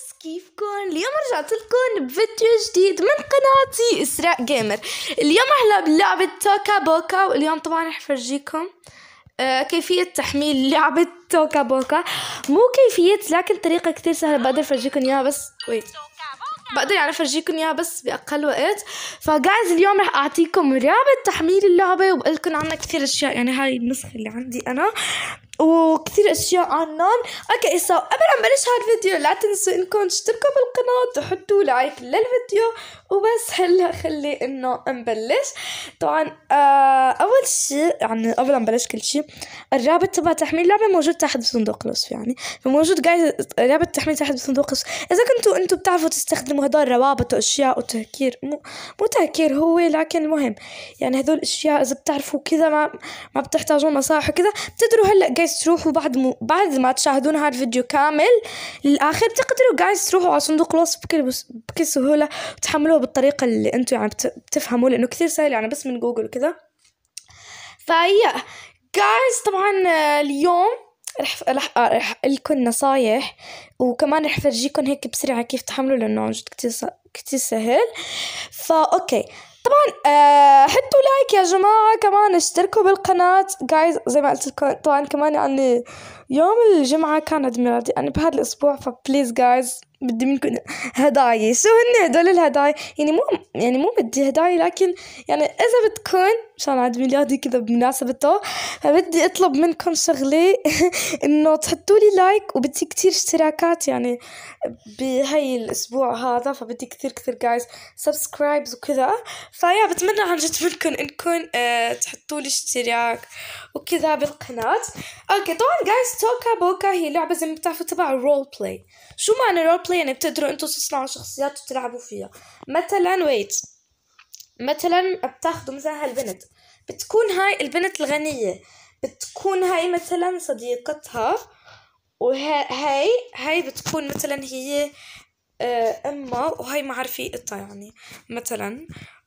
ناس كيفكم اليوم رجعت لكم بفيديو جديد من قناتي اسراء جيمر اليوم احنا بلعبة توكا بوكا واليوم طبعا رح فرجيكم آه كيفية تحميل لعبة توكا بوكا مو كيفية لكن طريقة كتير سهلة بقدر فرجيكم اياها بس ويت بقدر يعني افرجيكم اياها بس باقل وقت فجايز اليوم رح اعطيكم رابط تحميل اللعبه وبقول لكم عنها كثير اشياء يعني هاي النسخه اللي عندي انا وكثير اشياء عنهم اوكي سو قبل ما نبلش هالفيديو لا تنسوا انكم تشتركوا بالقناه وتحطوا لايك للفيديو وبس هلا خلي انه نبلش طبعا آه اول شيء يعني قبل ما نبلش كل شيء الرابط تبع تحميل اللعبه موجود تحت بصندوق الوصف يعني فموجود جايز رابط تحميل تحت بصندوق الوصف اذا كنتوا انتوا بتعرفوا تستخدموا هدول روابط واشياء وتهكير مو مو تهكير هو لكن المهم يعني هذول الاشياء اذا بتعرفوا كذا ما ما بتحتاجوا نصائح وكذا بتقدروا هلا جايز تروحوا بعد م... بعد ما تشاهدون هذا الفيديو كامل للاخر بتقدروا جايز تروحوا على صندوق الوصف بكل بس... بكل سهوله وتحملوه بالطريقة اللي انتوا يعني بتفهموا لأنه كثير سهل يعني بس من جوجل وكذا فهي جايز طبعا آه، اليوم رح رح آه، رح لكم نصايح وكمان رح فرجيكم هيك بسرعة كيف تحملوا لأنه عن جد كتير كتير سهل فا أوكي طبعا آه، حطوا لايك يا جماعة كمان اشتركوا بالقناة جايز زي ما قلت لكم طبعا كمان يعني يوم الجمعة كان عيد ميلادي أنا بهذا الأسبوع فبليز جايز بدي منكم هدايا شو هن هدول الهدايا يعني مو يعني مو بدي هدايا لكن يعني إذا بدكم مشان عيد ميلادي كذا بمناسبته فبدي أطلب منكم شغلة إنه تحطوا لي لايك وبدي كتير اشتراكات يعني بهي الأسبوع هذا فبدي كثير كثير جايز سبسكرايبز وكذا فيا بتمنى عن جد منكم إنكم آه، تحطوا لي اشتراك وكذا بالقناة أوكي طبعا جايز توكا بوكا هي لعبة زي ما بتعرفوا تبع الرول بلاي شو معنى رول بلاي يعني بتقدروا انتوا تصنعوا شخصيات وتلعبوا فيها مثلا ويت مثلا بتاخدوا مثلا هالبنت بتكون هاي البنت الغنية بتكون هاي مثلا صديقتها وهاي هاي بتكون مثلا هي آه، أمها وهاي مع رفيقتها يعني مثلا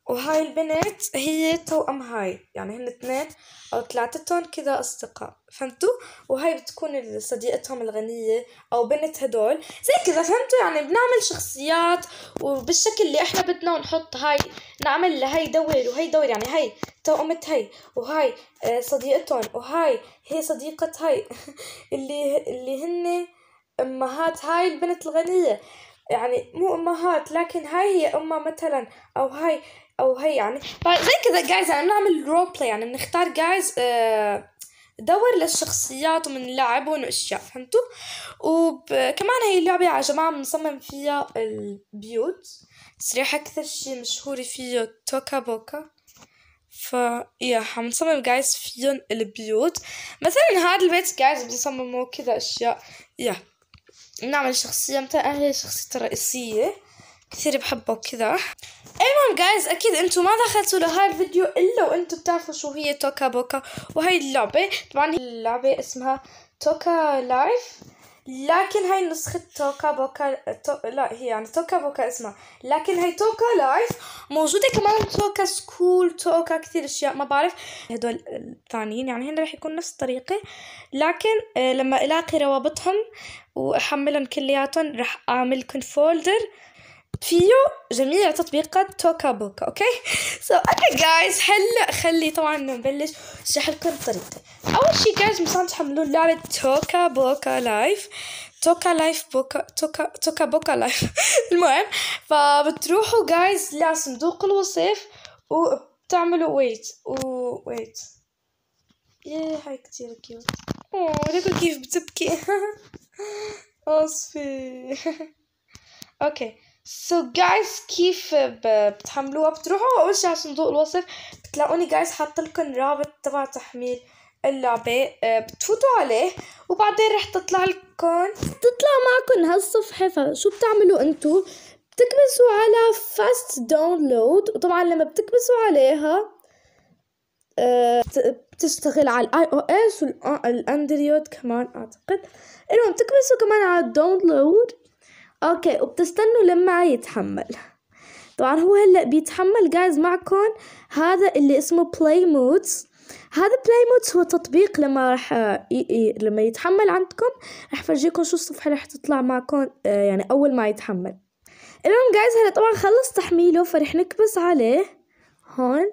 وهاي البنت هي توأم هاي يعني هن اثنين أو ثلاثتهم كذا أصدقاء فهمتوا؟ وهاي بتكون صديقتهم الغنية أو بنت هدول زي كذا فهمتوا يعني بنعمل شخصيات وبالشكل اللي احنا بدنا ونحط هاي نعمل لهي دور وهي دور يعني هاي توأمة هاي وهاي صديقتهم وهاي هي صديقة هاي اللي اللي هن أمهات هاي البنت الغنية يعني مو امهات لكن هاي هي امه مثلا او هاي او هاي يعني طيب، زي كذا جايز يعني نعمل رول بلاي يعني بنختار جايز آه، دور للشخصيات ومن لعب واشياء فهمتوا وكمان هي اللعبة يا جماعة بنصمم فيها البيوت تصريح أكثر شي مشهور فيه توكا بوكا فا يا حنصمم جايز فيهم البيوت مثلا هذا البيت جايز بنصممه كذا أشياء يا نعمل شخصية متاع شخصيتي الرئيسية كثير بحبه وكذا المهم جايز اكيد انتم ما دخلتوا لهاي الفيديو الا وانتم بتعرفوا شو هي توكا بوكا وهي اللعبة طبعا اللعبة اسمها توكا لايف لكن هاي نسخة توكا بوكا تو... لا هي يعني توكا بوكا اسمها لكن هاي توكا لايف موجودة كمان توكا سكول توكا كثير اشياء ما بعرف هدول الثانيين يعني هن رح يكون نفس الطريقة لكن آه، لما الاقي روابطهم واحملهم كلياتهم رح اعمل فولدر فيه جميع تطبيقات توكا بوكا اوكي سو اوكي جايز هلا خلي طبعا نبلش اشرح لكم طريقتي اول شي جايز مثلا تحملوا لعبه توكا بوكا لايف توكا لايف بوكا توكا توكا بوكا لايف المهم فبتروحوا جايز لصندوق الوصف وبتعملوا ويت ويت ياه هاي كتير كيوت اوه ليكو كيف بتبكي اصفي اوكي سو so جايز كيف بتحملوها بتروحوا اول شي على صندوق الوصف بتلاقوني جايز حاطه لكم رابط تبع تحميل اللعبة آه، بتفوتوا عليه وبعدين رح تطلع لكم بتطلع معكم هالصفحة فشو بتعملوا انتو بتكبسوا على فاست داونلود وطبعا لما بتكبسوا عليها آه، بتشتغل على الاي او آه، اس والاندرويد كمان اعتقد المهم بتكبسوا كمان على الداونلود اوكي وبتستنوا لما يتحمل طبعا هو هلا بيتحمل جايز معكم هذا اللي اسمه بلاي مودز هذا بلاي مودز هو تطبيق لما رح لما يتحمل عندكم راح فرجيكم شو الصفحه راح تطلع معكم آه، يعني اول ما يتحمل المهم جايز هلا طبعا خلص تحميله فرح نكبس عليه هون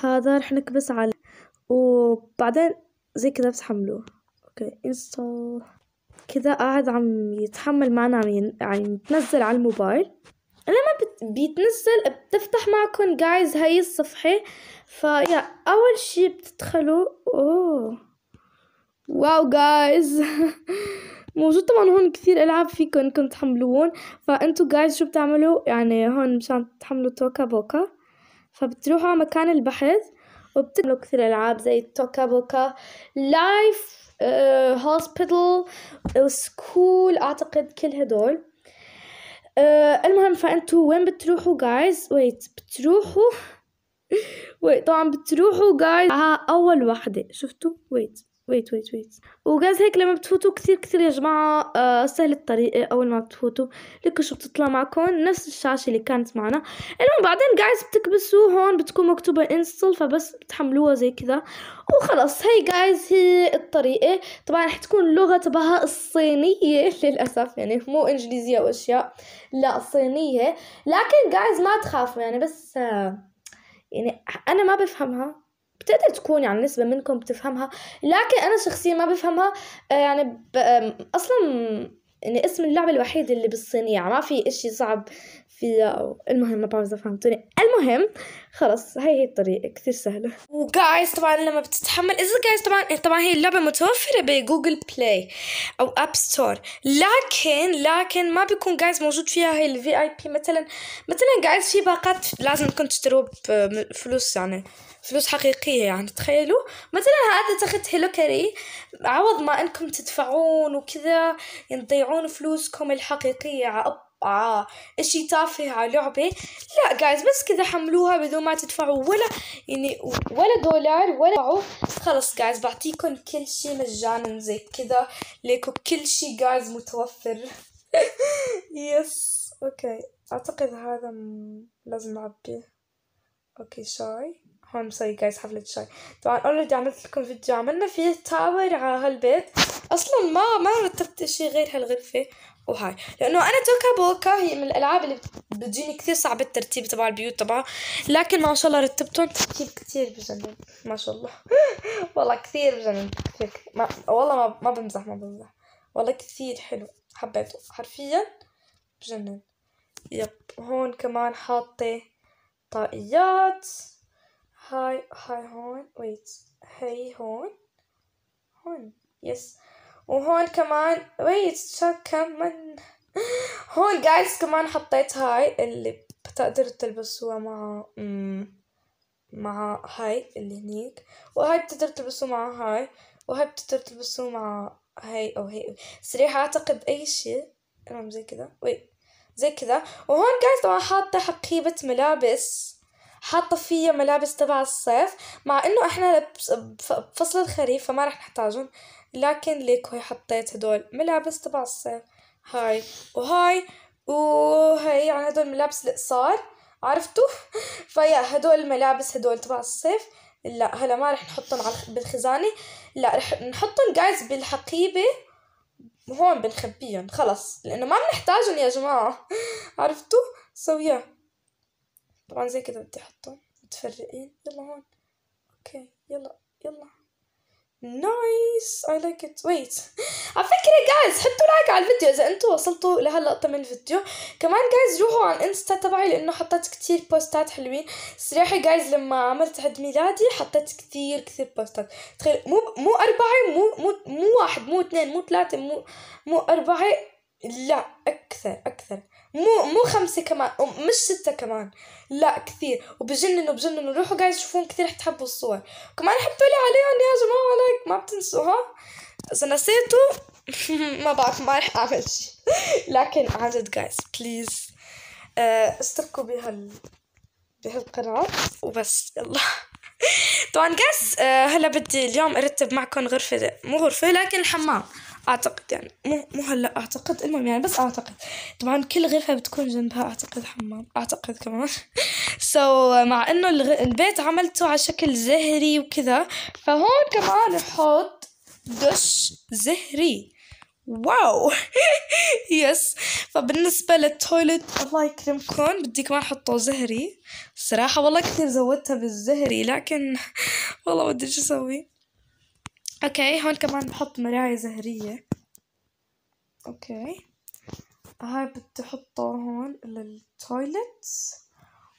هذا رح نكبس عليه وبعدين زي كذا بتحملوه اوكي انستول كذا قاعد عم يتحمل معنا عم, يتنزل على الموبايل لما بت... بيتنزل بتفتح معكم جايز هاي الصفحة فيا أول شي بتدخلوا أوه واو جايز موجود طبعا هون كثير العاب فيكم انكم تحملوهم فأنتوا جايز شو بتعملوا يعني هون مشان تحملوا توكا بوكا فبتروحوا على مكان البحث وبتعملوا كثير العاب زي توكا بوكا لايف هوسبيتال آه، سكول اعتقد كل هدول uh, المهم فانتو وين بتروحوا جايز ويت بتروحوا ويت طبعا بتروحوا جايز آه، على اول وحده شفتوا ويت ويت ويت ويت وغاز هيك لما بتفوتوا كثير كثير يا جماعه آه سهل الطريقه آه، اول ما بتفوتوا شو بتطلع معكم نفس الشاشه اللي كانت معنا المهم بعدين جايز بتكبسوا هون بتكون مكتوبه انستل فبس بتحملوها زي كذا وخلص هي جايز هي الطريقه طبعا رح تكون اللغه تبعها الصينيه للاسف يعني مو انجليزيه واشياء لا صينيه لكن جايز ما تخافوا يعني بس آه يعني انا ما بفهمها بتقدر تكون يعني نسبة منكم بتفهمها لكن أنا شخصيا ما بفهمها آه، يعني أصلا يعني اسم اللعبة الوحيد اللي بالصينية يعني ما في إشي صعب فيها أو المهم ما بعرف إذا فهمتوني المهم خلص هاي هي الطريقة كثير سهلة وجايز طبعا لما بتتحمل إذا جايز طبعا طبعا هي اللعبة متوفرة بجوجل بلاي أو أب ستور لكن لكن ما بيكون جايز موجود فيها هي الفي أي بي مثلا مثلا جايز في باقات لازم تكون تشتروها بفلوس يعني فلوس حقيقيه يعني تخيلوا مثلا هذا تاخذ هيلو كاري عوض ما انكم تدفعون وكذا ينضيعون تضيعون فلوسكم الحقيقيه على اشي تافه على لعبة لا جايز بس كذا حملوها بدون ما تدفعوا ولا يعني ولا دولار ولا دفعوا خلص جايز بعطيكم كل شي مجانا زي كذا ليكو كل شي جايز متوفر يس اوكي اعتقد هذا لازم اعبيه اوكي شاي هون مسوي جايز حفلة الشاي طبعا اوريدي عملت لكم فيديو عملنا فيه تاور على هالبيت اصلا ما ما رتبت اشي غير هالغرفة وهاي لانه انا توكا بوكا هي من الالعاب اللي بتجيني كثير صعبة الترتيب تبع البيوت تبعها لكن ما شاء الله رتبتهم ترتيب كثير بجنن ما شاء الله والله كثير بجنن كثير ما والله ما, ما بمزح ما بمزح والله كثير حلو حبيته حرفيا بجنن يب هون كمان حاطه طاقيات هاي هاي هون ويت هي هون هون يس وهون كمان ويت شك كمان هون جايز كمان حطيت هاي اللي بتقدر تلبسوها مع مع هاي اللي هنيك وهاي بتقدر تلبسوه مع هاي وهاي بتقدر تلبسوه مع هاي او هاي صريحة اعتقد اي شيء زي كذا ويت زي كذا وهون oh, جايز طبعا حاطة حقيبة ملابس حاطه فيها ملابس تبع الصيف مع انه احنا بفصل الخريف فما رح نحتاجهم لكن ليك هي حطيت هدول ملابس تبع الصيف هاي وهاي وهي يعني هدول ملابس القصار عرفتوا فيا هدول الملابس هدول تبع الصيف لا هلا ما رح نحطهم على بالخزانه لا رح نحطهم جايز بالحقيبه هون بنخبيهم خلص لانه ما بنحتاجهم يا جماعه عرفتوا سو so yeah. طبعا زي كده بدي احطهم متفرقين يلا هون اوكي يلا يلا نايس اي لايك ات ويت على فكره جايز حطوا لايك على الفيديو اذا انتم وصلتوا لهاللقطه من الفيديو كمان جايز روحوا على الانستا تبعي لانه حطيت كثير بوستات حلوين صراحه جايز لما عملت عيد ميلادي حطيت كثير كثير بوستات تخيل مو مو اربعه مو مو مو واحد مو اثنين مو ثلاثه مو مو اربعه لا اكثر اكثر مو مو خمسة كمان مش ستة كمان لا كثير وبجننوا بجننوا روحوا قاعد تشوفون كثير رح تحبوا الصور كمان حطوا لي عليهم يا جماعة لايك ما بتنسوها إذا نسيتوا ما بعرف ما رح أعمل شيء لكن عن جد جايز آه، بليز اشتركوا بهال بهالقناة وبس يلا طبعا جايز آه، هلا بدي اليوم ارتب معكم غرفة مو غرفة لكن الحمام اعتقد يعني مو مو هلا اعتقد المهم يعني بس اعتقد طبعا كل غرفه بتكون جنبها اعتقد حمام اعتقد كمان سو so, مع انه البيت عملته على شكل زهري وكذا فهون كمان بحط دش زهري واو يس فبالنسبة للتويلت الله يكرمكم بدي كمان احطه زهري صراحة والله كثير زودتها بالزهري لكن والله ما بدي شو اسوي اوكي هون كمان بحط مراية زهرية اوكي هاي بدي احطها هون للتويلت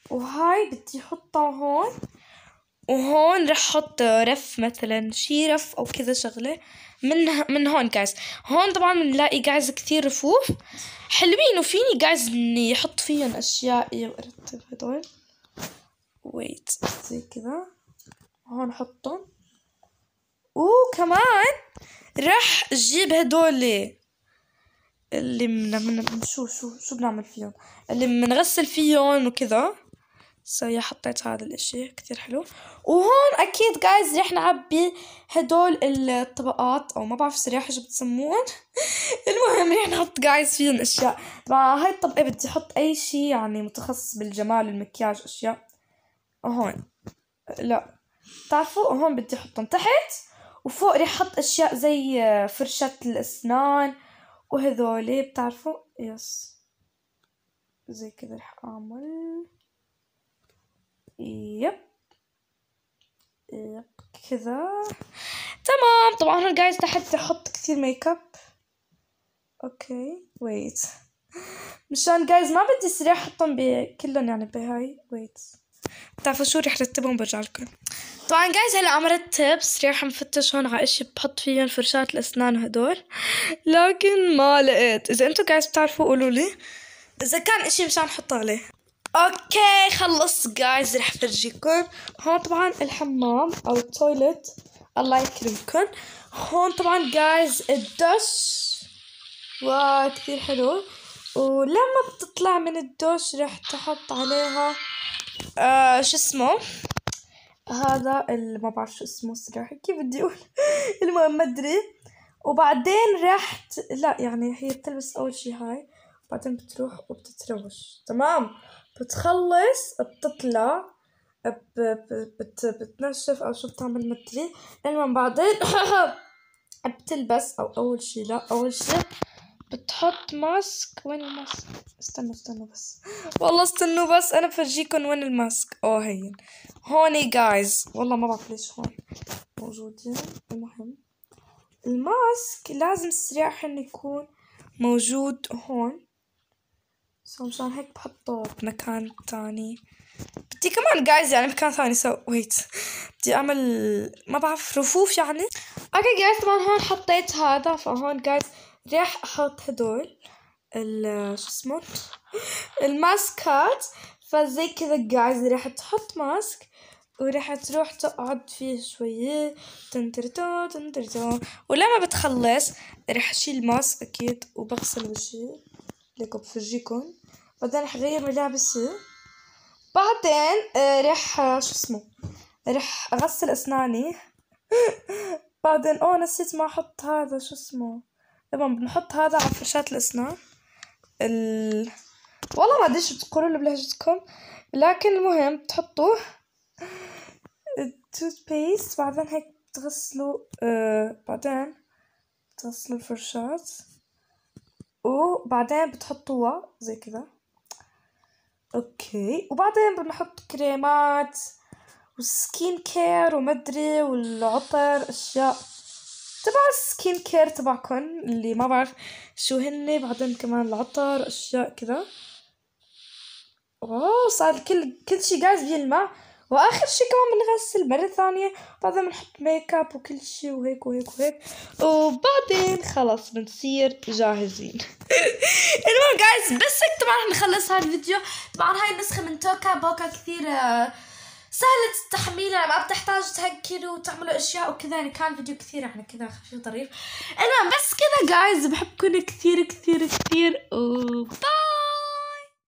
وهاي بدي احطها هون وهون رح احط رف مثلا شي رف او كذا شغله من من هون جايز هون طبعا بنلاقي جايز كثير رفوف حلوين وفيني جايز اني احط فيهم اشيائي إيه، وارتب هدول ويت زي كذا هون احطهم وكمان راح جيب هدول اللي من, من شو شو شو بنعمل فيهم اللي بنغسل فيهم وكذا سويا حطيت هذا الاشي كتير حلو وهون اكيد جايز رح نعبي هدول الطبقات او ما بعرف صراحة شو بتسموهم المهم رح نحط جايز فيهم اشياء مع هاي الطبقة بدي احط اي شي يعني متخصص بالجمال والمكياج اشياء وهون لا بتعرفوا وهون بدي احطهم تحت وفوق رح حط اشياء زي آه، فرشة الاسنان وهذولي بتعرفوا يس زي كذا رح اعمل يب يب كذا تمام طبعا هون جايز تحت رح احط كثير ميك اب اوكي ويت مشان جايز ما بدي سريع احطهم بكلهم يعني بهاي ويت بتعرفوا شو رح رتبهم برجع لكم طبعا جايز هلا عملت تيبس رايح مفتش هون على اشي بحط فيهم فرشاة الاسنان هدول لكن ما لقيت اذا انتو جايز بتعرفوا قولوا لي اذا كان اشي مشان حط عليه اوكي خلص جايز رح فرجيكم هون طبعا الحمام او التويلت الله يكرمكم هون طبعا جايز الدش كثير حلو ولما بتطلع من الدش رح تحط عليها آه شو اسمه هذا اللي ما بعرف شو اسمه الصراحة كيف بدي أقول المهم ما أدري وبعدين رحت لا يعني هي بتلبس أول شي هاي وبعدين بتروح وبتتروش تمام بتخلص بتطلع بت بتنشف أو شو بتعمل مدري المهم بعدين بتلبس أو أول شي لا أول شي بتحط ماسك وين الماسك استنوا استنوا بس والله استنوا بس انا بفرجيكم وين الماسك اه هين هوني جايز والله ما بعرف ليش هون موجودين المهم الماسك لازم سريعا يكون موجود هون سو مشان هيك بحطه بمكان تاني بدي كمان جايز يعني مكان ثاني سو ويت بدي اعمل ما بعرف رفوف يعني اوكي جايز طبعا هون حطيت هذا فهون جايز راح احط هدول شو اسمه الماسكات فزي كذا جايز راح تحط ماسك وراح تروح تقعد فيه شوية تنترتو تنترتو ولما بتخلص راح اشيل ماسك اكيد وبغسل وشي لكم بفرجيكم بعدين راح اغير ملابسي بعدين آه، راح شو اسمه راح اغسل اسناني بعدين اوه نسيت ما احط هذا شو اسمه طبعا بنحط هذا على فرشاة الأسنان ال... والله ما ادري شو بتقولوا له بلهجتكم لكن المهم تحطوه التوث بيست بعدين هيك بتغسلوا آه بعدين بتغسلوا الفرشاة وبعدين بتحطوها زي كذا اوكي وبعدين بنحط كريمات وسكين كير ومدري والعطر اشياء تبع السكين كير تبعكم اللي ما بعرف شو هن بعدين كمان العطر اشياء كذا اوه صار كل كل شي جايز بيلمع واخر شي كمان بنغسل مره ثانيه بعدين بنحط ميك اب وكل شي وهيك وهيك وهيك وبعدين خلص بنصير جاهزين المهم جايز بس هيك طبعا نخلص هالفيديو الفيديو طبعا هاي النسخه من توكا بوكا كثير آه، سهلة التحميل يعني ما بتحتاج تهكلوا وتعملوا اشياء وكذا يعني كان فيديو كثير يعني كذا خفيف ظريف المهم بس كذا جايز بحبكم كثير كثير كثير وباي